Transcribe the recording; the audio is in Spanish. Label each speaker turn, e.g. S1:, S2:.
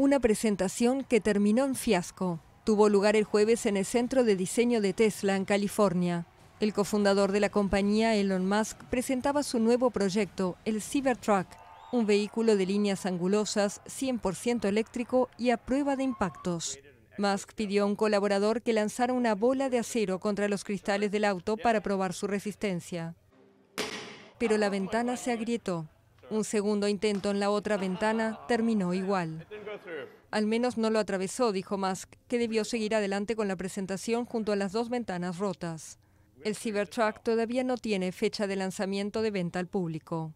S1: una presentación que terminó en fiasco. Tuvo lugar el jueves en el Centro de Diseño de Tesla, en California. El cofundador de la compañía, Elon Musk, presentaba su nuevo proyecto, el Cybertruck, un vehículo de líneas angulosas, 100% eléctrico y a prueba de impactos. Musk pidió a un colaborador que lanzara una bola de acero contra los cristales del auto para probar su resistencia. Pero la ventana se agrietó. Un segundo intento en la otra ventana terminó igual. Al menos no lo atravesó, dijo Musk, que debió seguir adelante con la presentación junto a las dos ventanas rotas. El Cybertruck todavía no tiene fecha de lanzamiento de venta al público.